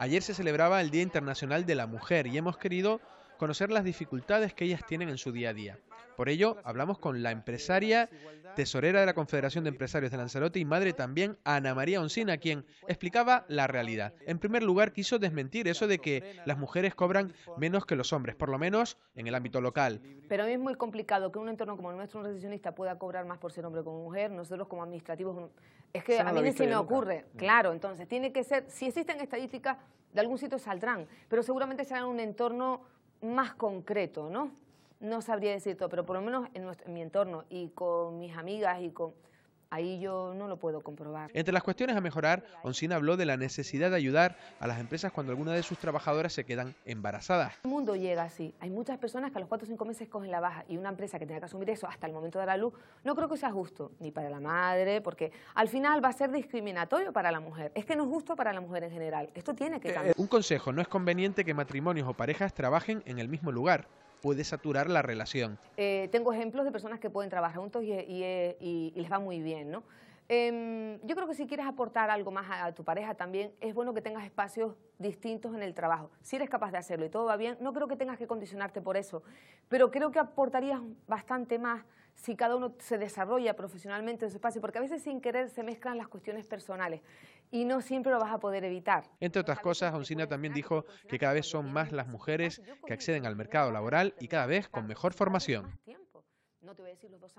Ayer se celebraba el Día Internacional de la Mujer y hemos querido conocer las dificultades que ellas tienen en su día a día. Por ello, hablamos con la empresaria, tesorera de la Confederación de Empresarios de Lanzarote y madre también, Ana María Oncina, quien explicaba la realidad. En primer lugar, quiso desmentir eso de que las mujeres cobran menos que los hombres, por lo menos en el ámbito local. Pero a mí es muy complicado que un entorno como el nuestro, un recesionista, pueda cobrar más por ser hombre como mujer. Nosotros como administrativos, es que a mí ni se me ocurre. Mm. Claro, entonces tiene que ser, si existen estadísticas, de algún sitio saldrán, pero seguramente será en un entorno más concreto, ¿no? No sabría decir todo, pero por lo menos en, en mi entorno y con mis amigas y con ahí yo no lo puedo comprobar. Entre las cuestiones a mejorar, Oncina habló de la necesidad de ayudar a las empresas cuando alguna de sus trabajadoras se quedan embarazadas. El mundo llega así. Hay muchas personas que a los 4 o 5 meses cogen la baja y una empresa que tenga que asumir eso hasta el momento de dar la luz, no creo que sea justo, ni para la madre, porque al final va a ser discriminatorio para la mujer. Es que no es justo para la mujer en general. Esto tiene que eh, cambiar. un consejo, no es conveniente que matrimonios o parejas trabajen en el mismo lugar puede saturar la relación. Eh, tengo ejemplos de personas que pueden trabajar juntos y, y eh, les va muy bien, ¿no? Em, yo creo que si quieres aportar algo más a, tu pareja también, es bueno que tengas espacios distintos en el trabajo. Si eres capaz de hacerlo y todo va bien, no creo que tengas que condicionarte por eso, pero creo que aportarías bastante más si cada uno se desarrolla profesionalmente en su espacio, porque a veces sin querer se mezclan las cuestiones personales y no siempre lo vas a poder evitar. Entre otras cosas, Oncina también dijo que cada vez son más las mujeres que acceden al mercado laboral y cada vez con mejor formación. No te voy a decir los